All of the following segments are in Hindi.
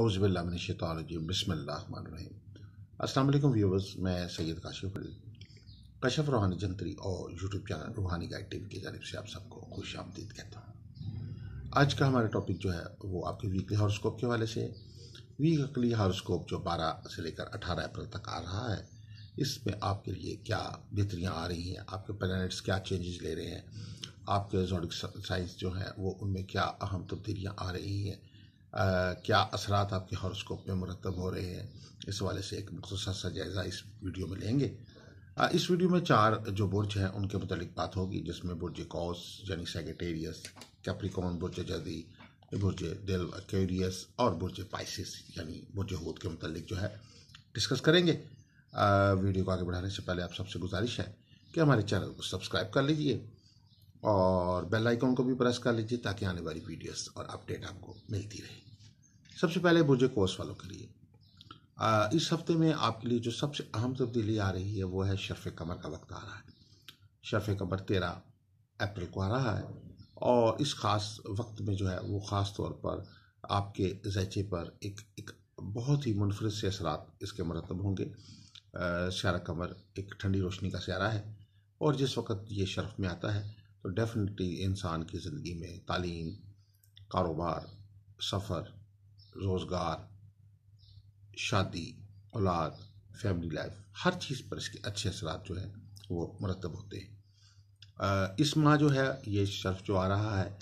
अवज़बिल्लाशतम बसमीम अल्लाम व्यूवर्स मैं सैयद काशिफ कशफ रूहानी जंतरी और YouTube channel Roohani guide TV की जानब से आप सबको खुश आमदीद कहता हूँ आज का हमारा टॉपिक जो है वो आपके वीकली हॉर्स्कोप के हवाले से वीकली हॉरोस्कोप जो बारह से लेकर अठारह अप्रैल तक आ रहा है इसमें आपके लिए क्या बेहतरियाँ आ रही हैं आपके प्लानट्स क्या चेंजेस ले रहे हैं आपके जोडिक साइज जो हैं वो उनमें क्या अहम तब्दीलियाँ आ रही हैं क्या असरात आपके हॉरोस्कोप में मरतब हो रहे हैं इस वाले से एक मुख्तर सा जायज़ा इस वीडियो में लेंगे इस वीडियो में चार जो बुर्ज हैं उनके मतलब बात होगी जिसमें बुर्ज कौस यानी सेगेटेरियस कैप्रिकॉन बुर्ज जदी बुर्ज डेल क्यूरियस और बुर्ज पाइसिस यानी बुर्ज हूद के मतलब जो है डिस्कस करेंगे वीडियो को आगे बढ़ाने से पहले आप सबसे गुजारिश है कि हमारे चैनल को सब्सक्राइब कर लीजिए और बेल आइकॉन को भी प्रेस कर लीजिए ताकि आने वाली वीडियोस और अपडेट आपको मिलती रहे सबसे पहले बुर्जे कोर्स वालों के लिए आ, इस हफ्ते में आपके लिए जो सबसे अहम तब्दीली आ रही है वो है शर्फ कमर का वक्त आ रहा है शर्फ कमर तेरह अप्रैल को आ रहा है और इस खास वक्त में जो है वो ख़ास तौर पर आपके जैचे पर एक एक बहुत ही मुनफरद से असरात इसके मरतब होंगे स्यारा कमर एक ठंडी रोशनी का स्यारा है और जिस वक्त ये शर्फ में आता है तो डेफिनेटली इंसान की ज़िंदगी में तालीम कारोबार सफ़र रोज़गार शादी औलाद फैमिली लाइफ हर चीज़ पर इसके अच्छे असरात जो है वो मरतब होते हैं इस माह जो है ये शर्फ जो आ रहा है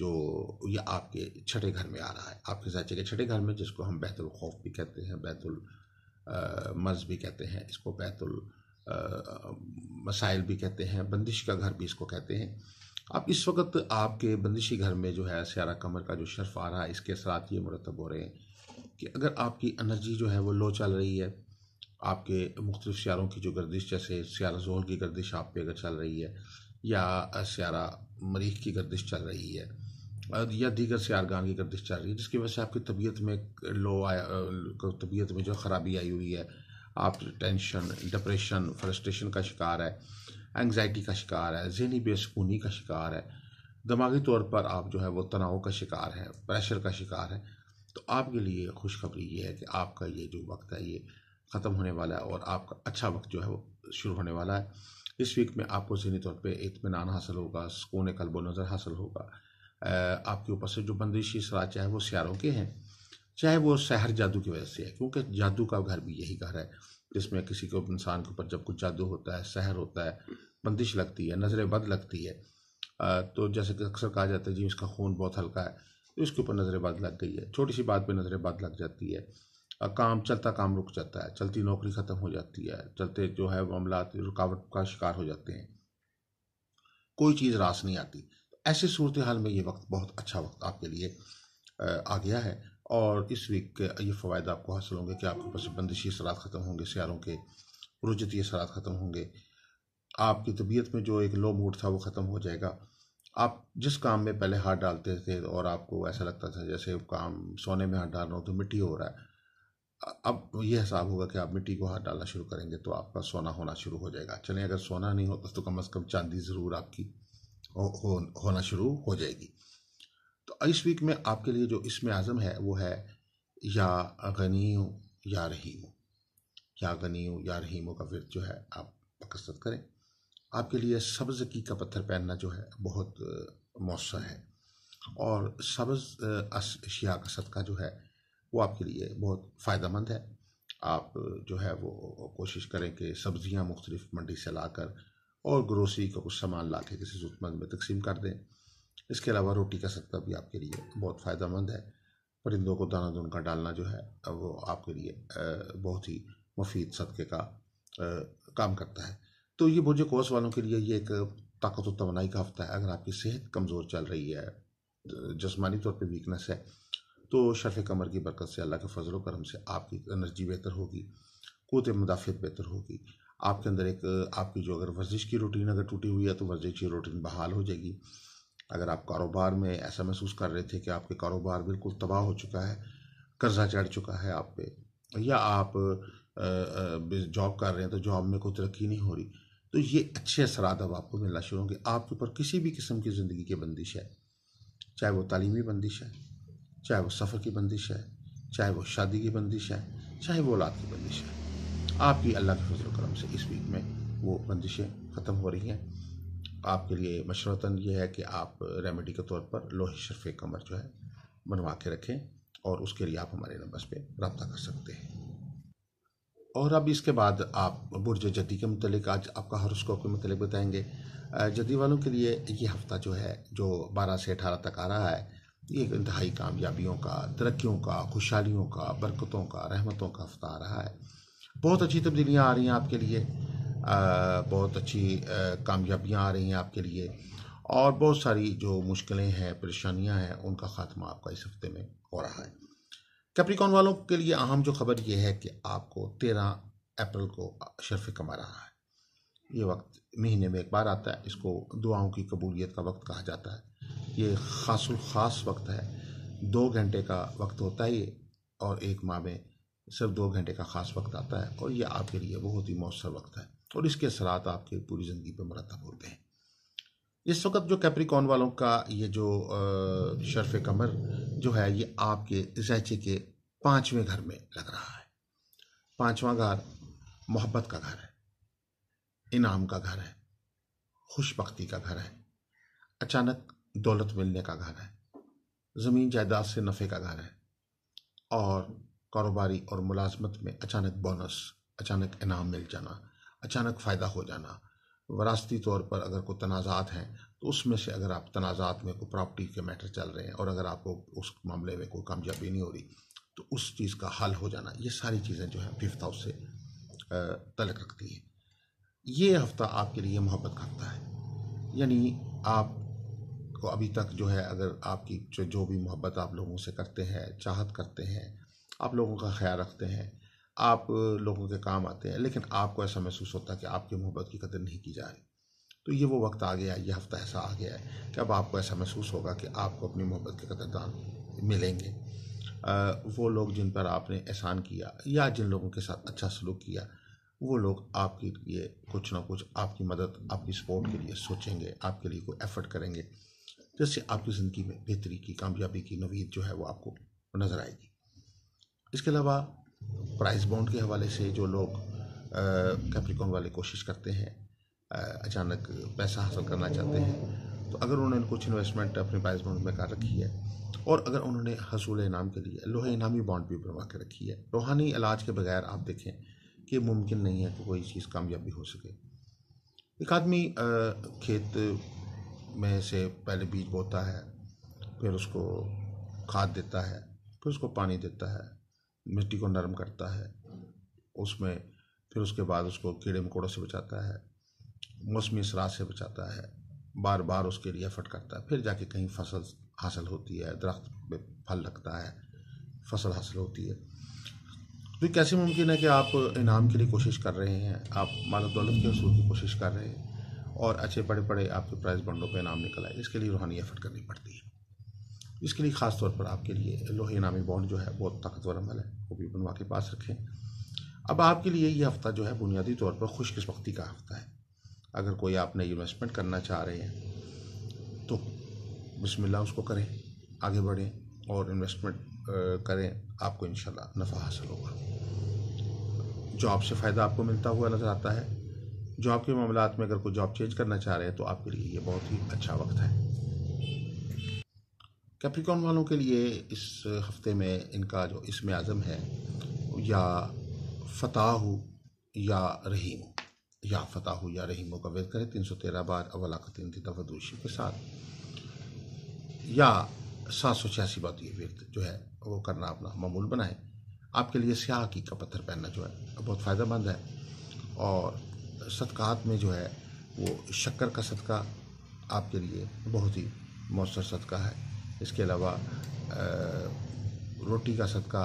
जो ये आपके छठे घर में आ रहा है आपके जाचे के छठे घर में जिसको हम बैतुल खौफ भी कहते हैं बैतुल मर्ज भी कहते हैं इसको बैतुल मसाइल भी कहते हैं बंदिश का घर भी इसको कहते हैं अब इस वक्त आपके बंदिशी घर में जो है स्यारा कमर का जो शर्फ आ रहा है इसके असरा ये मुरतब हो रहे हैं कि अगर आपकी एनर्जी जो है वो लो चल रही है आपके मुख्तु स्यारों की जो गर्दिश जैसे सारा जोल की गर्दिश आप पे अगर चल रही है या स्यारा मरीख की गर्दिश चल रही है या दीगर सियारगान की गर्दिश चल रही है जिसकी वजह से आपकी तबीयत में लो आया तबीयत में जो ख़राबी आई हुई है आप टेंशन डिप्रेशन फ्रस्ट्रेशन का शिकार है एंग्जाइटी का शिकार है जहनी बेसकूनी का शिकार है दिमागी तौर पर आप जो है वो तनाव का शिकार है प्रेशर का शिकार है तो आपके लिए खुशखबरी ये है कि आपका ये जो वक्त है ये ख़त्म होने वाला है और आपका अच्छा वक्त जो है वो शुरू होने वाला है इस वीक में आपको जहनी तौर पर इतमान हासिल होगा सुकून कल्बो नज़र हासिल होगा आपके ऊपर से जो बंदिशी सराचा है वो सियारों के हैं चाहे वो शहर जादू की वजह से है क्योंकि जादू का घर भी यही घर है जिसमें किसी को इंसान के ऊपर जब कुछ जादू होता है शहर होता है बंदिश लगती है नज़रें बद लगती है तो जैसे कि अक्सर कहा जाता है जी उसका खून बहुत हल्का है तो इसके ऊपर नज़रें बद लग गई है छोटी सी बात पर नज़रें बद लग जाती है काम चलता काम रुक जाता है चलती नौकरी ख़त्म हो जाती है चलते जो है मामला रुकावट का शिकार हो जाते हैं कोई चीज़ रास नहीं आती ऐसे सूरत हाल में ये वक्त बहुत अच्छा वक्त आपके लिए आ गया है और इस वीक के ये फ़वाद आपको हासिल होंगे कि आपके पास बंदिशी असरात ख़त्म होंगे सियारों के रुजती असरात ख़त्म होंगे आपकी तबीयत में जो एक लो मूड था वो ख़त्म हो जाएगा आप जिस काम में पहले हाथ डालते थे और आपको ऐसा लगता था जैसे काम सोने में हाथ डाल रहा हूँ तो मिट्टी हो रहा है अब ये हिसाब होगा कि आप मिट्टी को हाथ डालना शुरू करेंगे तो आपका सोना होना शुरू हो जाएगा चलें अगर सोना नहीं होता तो कम अज़ कम चांदी ज़रूर आपकी हो, हो, होना शुरू हो जाएगी इस वीक में आपके लिए जो इसमें आज़म है वो है या गनी या रहीम या गनी या रहीम का फिर जो है आप कसरत करें आपके लिए सब्ज़ की का पत्थर पहनना जो है बहुत मौसा है और सब्ज़ अशिया का सदका जो है वो आपके लिए बहुत फ़ायदा मंद है आप जो है वो कोशिश करें कि सब्ज़ियाँ मुख्तलिफ़ मंडी से लाकर और ग्रोसरी का कुछ सामान ला के किसी ज़रूरतमंद में तकसीम कर दें इसके अलावा रोटी का सत्ता भी आपके लिए बहुत फ़ायदेमंद है परिंदों को दाना दून का डालना जो है वो आपके लिए बहुत ही मुफीद सदक़े का काम करता है तो ये बोझे कोर्स वालों के लिए ये एक ताकत व तोनाई का हफ्ता है अगर आपकी सेहत कमज़ोर चल रही है जसमानी तौर पर वीकनेस है तो शर्फ़ कमर की बरकत से अल्लाह के फजल करम से आपकी एनर्जी बेहतर होगी कोत मुदाफ़त बेहतर होगी आपके अंदर एक आपकी जो अगर वर्जिश की रूटीन अगर टूटी हुई है तो वर्जिश की रूटीन बहाल हो जाएगी अगर आप कारोबार में ऐसा महसूस कर रहे थे कि आपके कारोबार बिल्कुल तबाह हो चुका है कर्जा चढ़ चुका है आप पे या आप जॉब कर रहे हैं तो जॉब में कोई तरक्की नहीं हो रही तो ये अच्छे असरात अब आपको मिलना शुरू होंगे आपके ऊपर किसी भी किस्म की ज़िंदगी की बंदिश है चाहे वो तालीमी बंदिश है चाहे वो सफ़र की बंदिश है चाहे वो शादी की बंदिश है चाहे वो औलाद की बंदिश है आपकी अल्लाह के फजल करम से इस वीक में वो बंदिशें ख़त्म हो रही हैं आपके लिए मशरतन ये है कि आप रेमेडी के तौर पर लोहे शरफे कमर जो है बनवा के रखें और उसके लिए आप हमारे नंबर पर रबता कर सकते हैं और अब इसके बाद आप बुरज जदी के मतलब आज आपका हॉरोस्कोप के मतलब बताएंगे जदी वालों के लिए ये हफ़्ता जो है जो 12 से 18 तक आ रहा है ये इंतहाई कामयाबियों का तरक्कीों का खुशहालियों का बरकतों का रहमतों का हफ़्ता आ रहा है बहुत अच्छी तब्दीलियाँ आ रही हैं आपके लिए बहुत अच्छी कामयाबियाँ आ रही हैं आपके लिए और बहुत सारी जो मुश्किलें हैं परेशानियाँ हैं उनका ख़ात्मा आपका इस हफ्ते में हो रहा है कैप्रिकॉन वालों के लिए अहम जो खबर यह है कि आपको तेरह अप्रैल को शर्फ कमा रहा है ये वक्त महीने में एक बार आता है इसको दुआओं की कबूलियत का वक्त कहा जाता है ये ख़ास ख़ास वक्त है दो घंटे का वक्त होता है ये और एक माह में सिर्फ दो घंटे का ख़ास वक्त आता है और ये आपके लिए बहुत ही मौसर वक्त है और इसके असरात आपके पूरी ज़िंदगी पर मरतब होते हैं इस वक्त जो कैप्रिकॉन वालों का ये जो शर्फ कमर जो है ये आपके जैचे के पाँचवें घर में लग रहा है पाँचवा घर मोहब्बत का घर है इनाम का घर है खुशबख्ती का घर है अचानक दौलत मिलने का घर है ज़मीन जायदाद से नफ़े का घर है और कारोबारी और मुलाजमत में अचानक बोनस अचानक इनाम मिल जाना अचानक फ़ायदा हो जाना वरासती तौर पर अगर कोई तनाज़ात हैं तो उसमें से अगर आप तनाज़ात में कोई प्रॉपर्टी के मैटर चल रहे हैं और अगर आपको उस मामले में कोई कामयाबी नहीं हो रही तो उस चीज़ का हल हो जाना ये सारी चीज़ें जो है फिफ्थ हाउस से तलक रखती हैं ये हफ्ता आपके लिए मोहब्बत करता है यानी आप को अभी तक जो है अगर आपकी जो भी मोहब्बत आप लोगों से करते हैं चाहत करते हैं आप लोगों का ख्याल रखते हैं आप लोगों के काम आते हैं लेकिन आपको ऐसा महसूस होता है कि आपकी मोहब्बत की कदर नहीं की जा रही तो ये वो वक्त आ गया ये हफ्ता ऐसा आ गया है कि अब आपको ऐसा महसूस होगा कि आपको अपनी मोहब्बत के कदरदान मिलेंगे आ, वो लोग जिन पर आपने एहसान किया या जिन लोगों के साथ अच्छा सलूक किया वो लोग आपके लिए कुछ ना कुछ आपकी मदद आपकी सपोर्ट के लिए सोचेंगे आपके लिए कोई एफर्ट करेंगे जिससे आपकी ज़िंदगी में बेहतरी की कामयाबी की नवीद जो है वो आपको नज़र आएगी इसके अलावा प्राइस बॉन्ड के हवाले से जो लोग कैप्रिकॉन वाले कोशिश करते हैं अचानक पैसा हासिल करना चाहते हैं तो अगर उन्होंने कुछ इन्वेस्टमेंट अपने प्राइस बॉन्ड में कर रखी है और अगर उन्होंने हसूल इनाम के लिए लोहे इनामी बॉन्ड भी बनवा के रखी है रूहानी इलाज के बगैर आप देखें कि मुमकिन नहीं है कि कोई चीज़ कामयाबी हो सके एक आदमी खेत में से पहले बीज बोता है फिर उसको खाद देता है फिर उसको पानी देता है मिट्टी को नरम करता है उसमें फिर उसके बाद उसको कीड़े मकोड़ों से बचाता है मौसमी असरात से बचाता है बार बार उसके लिए एफर्ट करता है फिर जाके कहीं फसल हासिल होती है दरख्त में फल लगता है फसल हासिल होती है तो कैसे मुमकिन है कि आप इनाम के लिए कोशिश कर रहे हैं आप माल दौलत के असूल की कोशिश कर रहे हैं और अच्छे बड़े बड़े आपके प्राइज़ बंडों पर इनाम निकल आए इसके लिए रूहानी एफर्ट करनी पड़ती है इसके लिए ख़ास तौर पर आपके लिए लोहे इनामी बॉन्ड जो है बहुत ताकतवर अमल है वो भी बनवा के पास रखें अब आपके लिए ये हफ़्ता जो है बुनियादी तौर पर खुशकस्मती का हफ़्ता है अगर कोई आप नई इन्वेस्टमेंट करना चाह रहे हैं तो बसमिल्ला उसको करें आगे बढ़ें और इन्वेस्टमेंट करें आपको इन नफ़ा हासिल होगा जॉब से फ़ायदा आपको मिलता हुआ नज़र आता है जॉब के मामला में अगर कोई जॉब चेंज करना चाह रहे हैं तो आपके लिए ये बहुत ही अच्छा वक्त है कैप्रिकॉन वालों के लिए इस हफ्ते में इनका जो इसम आज़म है या फताह या रहीम या फताह या रहीम का वेद करें तीन सौ तेरह बार अवलाकतिन तफदूशी के साथ या सात सौ छियासी बार तो ये वेद जो है वो करना अपना मामूल बनाए आपके लिए स्याह की का पत्थर पहनना जो है बहुत फ़ायदेमंद है और सदक़ात में जो है वो शक्कर का सदका आपके लिए बहुत ही मौसर सदका है इसके अलावा रोटी का सदका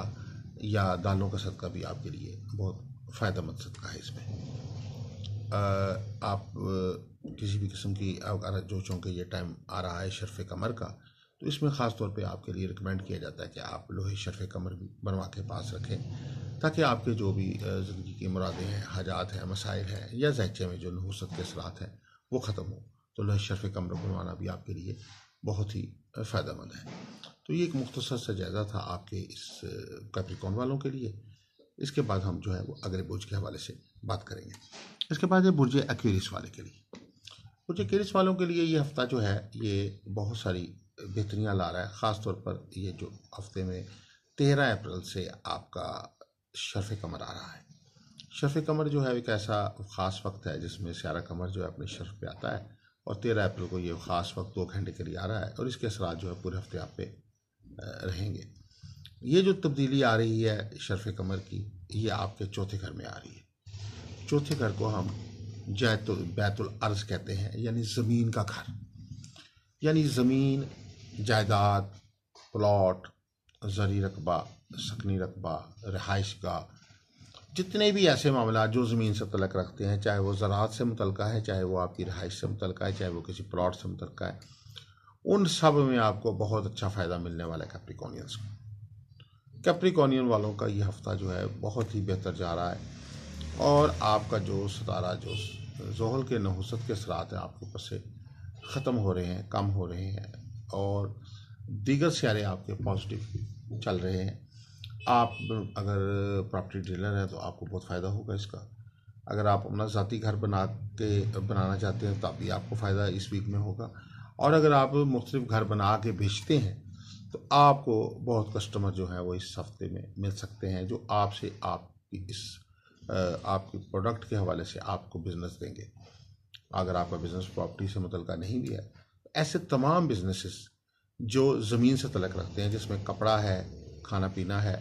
या दालों का सदका भी आपके लिए बहुत फ़ायदेमंद सदका है इसमें आप किसी भी किस्म की जो चूँकि ये टाइम आ रहा है शरफ़ कमर का तो इसमें ख़ास तौर पे आपके लिए रिकमेंड किया जाता है कि आप लोहे शरफ़ कमर भी बनवा के पास रखें ताकि आपके जो भी ज़िंदगी की मुरादें हैं हजात हैं मसाइल हैं या जहचे में जो नहूसत के असरात हैं वो ख़त्म हो तो लोहे शरफ़ कमर बनवाना भी आपके लिए बहुत ही फ़ायदा है तो ये एक मुख्तसर सा जायज़ा था आपके इस कैप्रिकॉन वालों के लिए इसके बाद हम जो है वो अगले बुर्ज के हवाले से बात करेंगे इसके बाद ये बुर्ज एक्वेरिस वाले के लिए बुर्ज एक्वेरिस वालों के लिए ये हफ़्ता जो है ये बहुत सारी बेहतरियाँ ला रहा है ख़ास तौर पर ये जो हफ्ते में तेरह अप्रैल से आपका शरफ कमर आ रहा है शरफ कमर जो है एक ऐसा ख़ास वक्त है जिसमें स्यारा कमर जो है अपने शर्फ पे आता है और तेरह अप्रैल को ये ख़ास वक्त दो घंटे के लिए आ रहा है और इसके असरा जो है पूरे हफ्ते आप पे रहेंगे ये जो तब्दीली आ रही है शरफ़ कमर की ये आपके चौथे घर में आ रही है चौथे घर को हम जैत बैतुल अर्ज कहते हैं यानी ज़मीन का घर यानी ज़मीन जायदाद प्लॉट जरी रकबा सकनी रकबा रहाइश गाह जितने भी ऐसे मामला जो ज़मीन से तलक रखते हैं चाहे वो ज़रात से मुतलका है चाहे वो आपकी रहाइश से मुतल है चाहे वो किसी प्लाट से मुतल है उन सब में आपको बहुत अच्छा फ़ायदा मिलने वाला है कैप्रिकॉनियंस को कैप्रिकॉनियन वालों का ये हफ़्ता जो है बहुत ही बेहतर जा रहा है और आपका जो सतारा जो जहल के नहुसत के असरात हैं आपके ऊपर से ख़त्म हो रहे हैं कम हो रहे हैं और दीगर सियारे आपके पॉजिटिव चल रहे हैं आप अगर प्रॉपर्टी डीलर हैं तो आपको बहुत फ़ायदा होगा इसका अगर आप अपना ज़ाती घर बना के बनाना चाहते हैं तब भी आपको फ़ायदा इस वीक में होगा और अगर आप मुख्तु घर बना के बेचते हैं तो आपको बहुत कस्टमर जो है वो इस हफ्ते में मिल सकते हैं जो आपसे आपकी इस आपके प्रोडक्ट के हवाले से आपको बिज़नेस देंगे अगर आपका बिज़नेस प्रॉपर्टी से मुतल नहीं भी है ऐसे तमाम बिजनेसेस जो ज़मीन से तलक रखते हैं जिसमें कपड़ा है खाना पीना है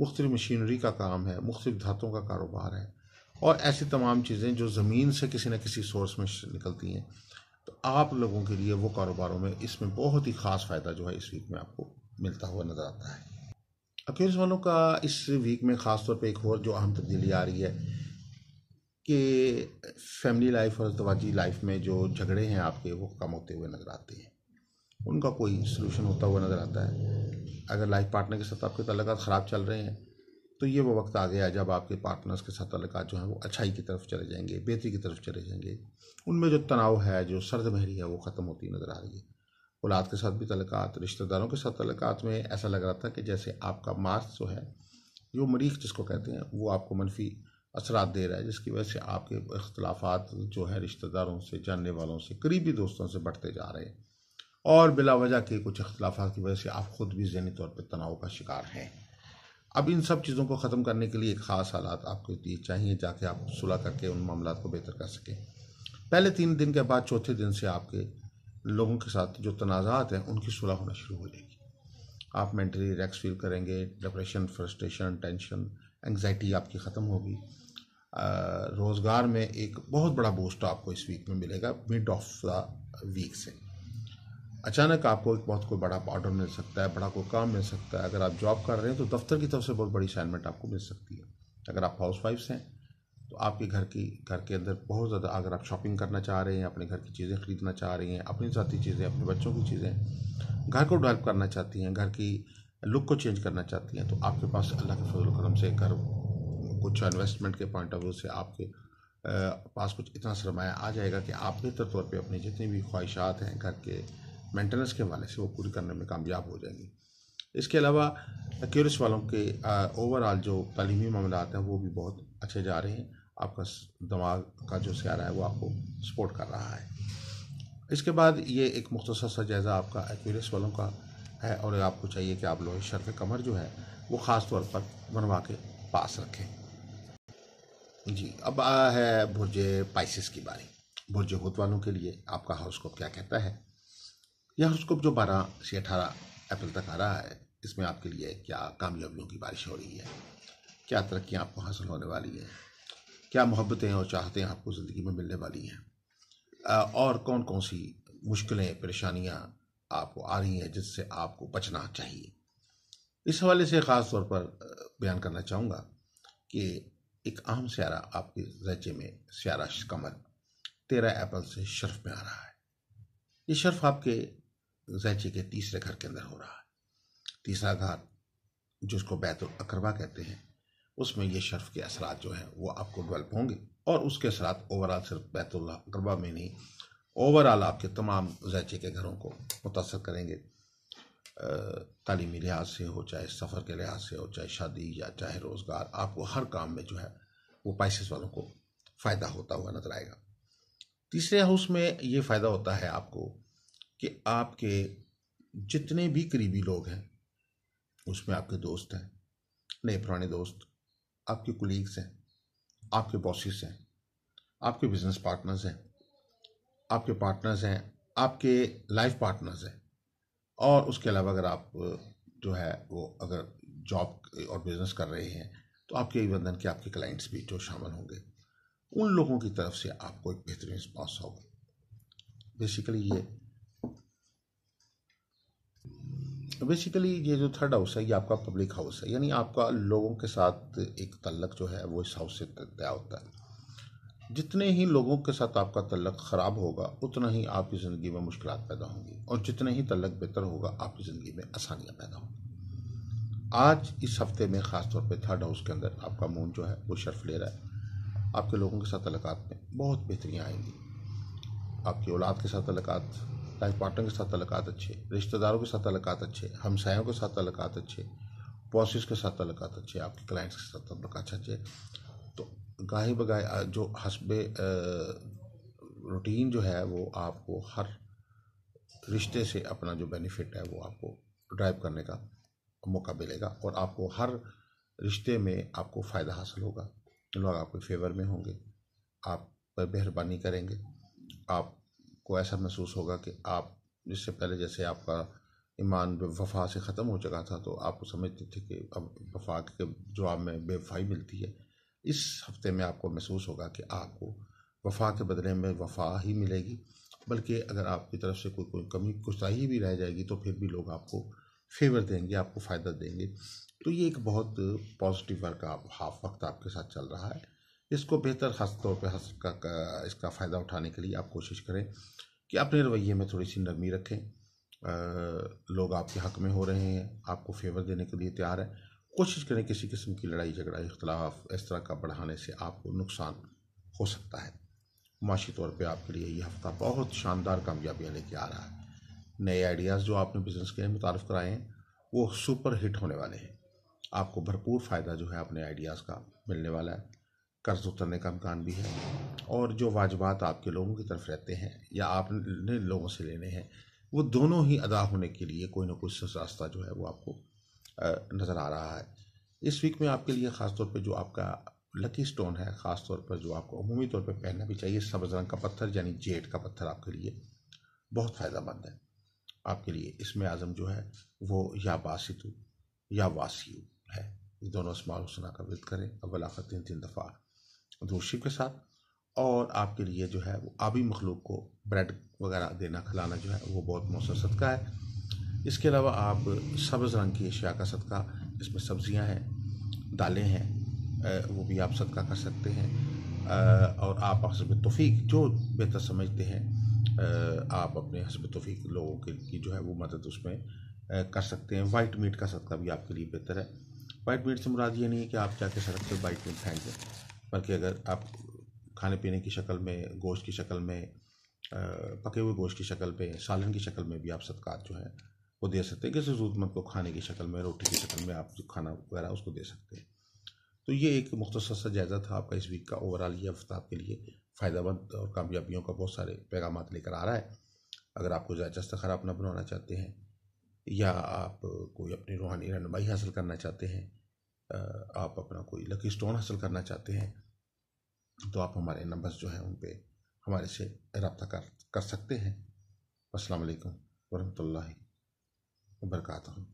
मुख्तलि मशीनरी का काम है मुख्तलिफ धातों का कारोबार है और ऐसी तमाम चीज़ें जो ज़मीन से किसी न किसी सोर्स में निकलती हैं तो आप लोगों के लिए वो कारोबारों में इसमें बहुत ही ख़ास फ़ायदा जो है इस वीक में आपको मिलता हुआ नज़र आता है अकेले वालों का इस वीक में ख़ास तौर पर एक और जो अहम तब्दीली आ रही है कि फैमिली लाइफ और तवाजी लाइफ में जो झगड़े हैं आपके वो कम होते हुए नज़र आते हैं उनका कोई सलूशन होता हुआ नज़र आता है अगर लाइफ पार्टनर के साथ आपके तलक ख़राब चल रहे हैं तो ये वो वक्त आ गया जब आपके पार्टनर्स के साथ तलक जो हैं वो अच्छाई की तरफ चले जाएंगे बेहतरी की तरफ चले जाएंगे उनमें जो तनाव है जो सर्द महरी है वो ख़त्म होती नज़र आ रही है औलाद के साथ भी तलक रिश्तेदारों के साथ तलक में ऐसा लग रहा था कि जैसे आपका मार्स जो है जो मरीख जिसको कहते हैं वो आपको मनफी असरात दे रहा है जिसकी वजह से आपके अख्तलाफात जो है रिश्तेदारों से जानने वालों से करीबी दोस्तों से बढ़ते जा रहे हैं और बिला वजह के कुछ अख्तिलाफ की वजह से आप ख़ुद भी जहनी तौर पर तनाव का शिकार हैं अब इन सब चीज़ों को ख़त्म करने के लिए ख़ास हालात आपको दिए चाहिए जाके आप सुलह करके उन मामला को बेहतर कर सकें पहले तीन दिन के बाद चौथे दिन से आपके लोगों के साथ जो तनाज़ात हैं उनकी सुलह होना शुरू हो जाएगी आप मेंटली रिलैक्स फील करेंगे डिप्रेशन फ्रस्ट्रेशन टेंशन एंग्जाइटी आपकी ख़त्म होगी रोज़गार में एक बहुत बड़ा बूस्ट आपको इस वीक में मिलेगा मिड ऑफ द वीक से अचानक आपको एक बहुत कोई बड़ा ऑर्डर मिल सकता है बड़ा कोई काम मिल सकता है अगर आप जॉब कर रहे हैं तो दफ्तर की तरफ से बहुत बड़ी असाइनमेंट आपको मिल सकती है अगर आप हाउस वाइफ्स हैं तो आपके घर की घर के अंदर बहुत ज़्यादा अगर आप शॉपिंग करना चाह रहे हैं अपने घर की चीज़ें खरीदना चाह रही हैं अपनी साथी चीज़ें अपने बच्चों की चीज़ें घर को डेवलप करना चाहती हैं घर की लुक को चेंज करना चाहती हैं तो आपके पास अल्लाह के फजल करम से घर कुछ इन्वेस्टमेंट के पॉइंट ऑफ व्यू से आपके पास कुछ इतना सरमाया आ जाएगा कि आप बेहतर तौर पर अपनी जितनी भी ख्वाहिशात हैं घर के मेंटेनेंस के हवाले से वो पूरी करने में कामयाब हो जाएंगी इसके अलावा क्यूरिस वालों के ओवरऑल जो तलीमी मामला हैं वो भी बहुत अच्छे जा रहे हैं आपका दिमाग का जो सियारा है वो आपको सपोर्ट कर रहा है इसके बाद ये एक मुख्तर सा जायज़ा आपका एक्वेरियस वालों का है और आपको चाहिए कि आप लोग शर्फ कमर जो है वो ख़ास तौर पर बनवा के पास रखें जी अब है भुर्जे पाइसिस की बारी भुर्जे होत वालों के लिए आपका हाउस को क्या कहता है यह हॉरोस्कोप जो बारह से अठारह अप्रैल तक आ रहा है इसमें आपके लिए क्या कामयाबियों की बारिश हो रही है क्या तरक्की आपको हासिल होने वाली है क्या मोहब्बतें और चाहते हैं आपको ज़िंदगी में मिलने वाली हैं और कौन कौन सी मुश्किलें परेशानियाँ आपको आ रही हैं जिससे आपको बचना चाहिए इस हवाले से ख़ास तौर पर बयान करना चाहूँगा कि एक आम स्यारा आपके रचे में स्यारा कमर तेरह अप्रैल से शर्फ में आ रहा है ये शर्फ आपके जैचे के तीसरे घर के अंदर हो रहा है तीसरा घर जिसको बैतुल अकरबा कहते हैं उसमें ये शर्फ के असरात जो हैं वो आपको डेवलप होंगे और उसके असरात ओवरऑल सिर्फ बैतुल अकरबा में नहीं ओवरऑल आपके तमाम जैचे के घरों को मुतासर करेंगे तालीमी लिहाज से हो चाहे सफ़र के लिहाज से हो चाहे शादी या चाहे रोज़गार आपको हर काम में जो है वो पाइसिस वालों को फ़ायदा होता हुआ नजर आएगा तीसरे हाउस में ये फ़ायदा होता है आपको कि आपके जितने भी करीबी लोग हैं उसमें आपके दोस्त हैं नए पुराने दोस्त आपके कुलीग्स हैं आपके बॉसेस हैं आपके बिजनेस पार्टनर्स हैं आपके पार्टनर्स हैं आपके लाइफ पार्टनर्स हैं और उसके अलावा अगर आप जो है वो अगर जॉब और बिजनेस कर रहे हैं तो आपके बंधन के आपके क्लाइंट्स भी जो शामिल होंगे उन लोगों की तरफ से आपको एक बेहतरीन रिस्पॉन्स होगा बेसिकली ये बेसिकली तो ये जो थर्ड हाउस है ये आपका पब्लिक हाउस है यानी आपका लोगों के साथ एक तल्लक जो है वो इस हाउस से तय होता है जितने ही लोगों के साथ आपका तल्लक ख़राब होगा उतना ही आपकी ज़िंदगी में मुश्किल पैदा होंगी और जितने ही तल्लक बेहतर होगा आपकी ज़िंदगी में आसानियाँ पैदा होंगी आज इस हफ्ते में ख़ास तौर पे थर्ड हाउस के अंदर आपका मून जो है वो शर्फ ले रहा है आपके लोगों के साथ तलक़ात में बहुत बेहतरियाँ आएंगी आपकी औलाद के साथ तलक़ात लाइफ पार्टनर के साथ तलकात अच्छे रिश्तेदारों के साथ तलकात अच्छे हमसायों के साथ तलकात अच्छे पॉसिस के साथ तलकात अच्छे आपके क्लाइंट्स के साथ तलक अच्छे तो गाहे बगाहे जो हसब रूटीन जो है वो आपको हर रिश्ते से अपना जो बेनिफिट है वो आपको ड्राइव करने का मौका मिलेगा और आपको हर रिश्ते में आपको फ़ायदा हासिल होगा लोग आपके फेवर में होंगे आप पर मेहरबानी करेंगे आप को ऐसा महसूस होगा कि आप इससे पहले जैसे आपका ईमान वफा से ख़त्म हो चुका था तो आप समझते थे कि अब वफा के जवाब में बेवफाई मिलती है इस हफ्ते में आपको महसूस होगा कि आपको वफा के बदले में वफा ही मिलेगी बल्कि अगर आपकी तरफ से कोई कोई कमी कोताही भी रह जाएगी तो फिर भी लोग आपको फेवर देंगे आपको फ़ायदा देंगे तो ये एक बहुत पॉजिटिव वर्क आप हाफ वक्त आपके साथ चल रहा है इसको बेहतर खास तौर पर का इसका फ़ायदा उठाने के लिए आप कोशिश करें कि अपने रवैये में थोड़ी सी नरमी रखें आ, लोग आपके हक में हो रहे हैं आपको फेवर देने के लिए तैयार है कोशिश करें किसी किस्म की लड़ाई झगड़ा इख्तलाफ इस तरह का बढ़ाने से आपको नुकसान हो सकता है माशी तौर पे आपके लिए यह हफ़्ता बहुत शानदार कामयाबियाँ लेके आ रहा है नए आइडियाज़ जो आपने बिज़नेस के लिए मुतारफ़ कराए हैं वो सुपर हिट होने वाले हैं आपको भरपूर फ़ायदा जो है अपने आइडियाज़ का मिलने वाला है कर्ज़ उतरने का इम्कान भी है और जो वाजबात आपके लोगों की तरफ रहते हैं या आपने लोगों से लेने हैं वो दोनों ही अदा होने के लिए कोई ना कोई रास्ता जो है वो आपको नज़र आ रहा है इस वीक में आपके लिए ख़ास तौर पर जो आपका लकी स्टोन है ख़ास तौर पर जो आपको अमूमी तौर पर पहनना भी चाहिए सब्ज रंग का पत्थर यानी जेट का पत्थर आपके लिए बहुत फ़ायदेमंद है आपके लिए इसमें आज़म जो है वो या बासितु या वासी है ये दोनों स्मार हुसना का विद करें अवला तीन तीन दफ़ा दोषी के साथ और आपके लिए जो है वो आबी मखलूक को ब्रेड वगैरह देना खिलाना जो है वो बहुत मौसर सदका है इसके अलावा आप सब्ज़ रंग की अशिया का सदका इसमें सब्ज़ियाँ हैं दालें हैं वो भी आप सदका कर सकते हैं और आप हसब तोफ़ी जो बेहतर समझते हैं आप अपने हसब तोफ़ी लोगों के की जो है वो मदद उसमें कर सकते हैं वाइट मीट का सदका भी आपके लिए बेहतर है वाइट मीट से मुराद ये नहीं है कि आप जाके सड़क पर वाइट मीट फेंक दें बल्कि अगर आप खाने पीने की शक्ल में गोश्त की शक्ल में पके हुए गोश्त की शक्ल में सालन की शक्ल में भी आप सदक़ात जो है वो दे सकते हैं किसी ज़रूरतमंद को खाने की शक्ल में रोटी की शक्ल में आप जो खाना वगैरह उसको दे सकते हैं तो ये एक मुख्तर सा जायज़ा था आपका इस वीक का ओवरऑल ये हफ्ता आपके लिए फ़ायदेमंद और कामयाबियों का बहुत सारे पैगाम लेकर आ रहा है अगर आपको जायजा इस्तखर अपना बनाना चाहते हैं या आप कोई अपनी रूहानी रहनमाई हासिल करना चाहते हैं आप अपना कोई लकी स्टोन हासिल करना चाहते हैं तो आप हमारे नंबर्स जो हैं उन पर हमारे से रबता कर कर सकते हैं असलकम वरहमल वर्का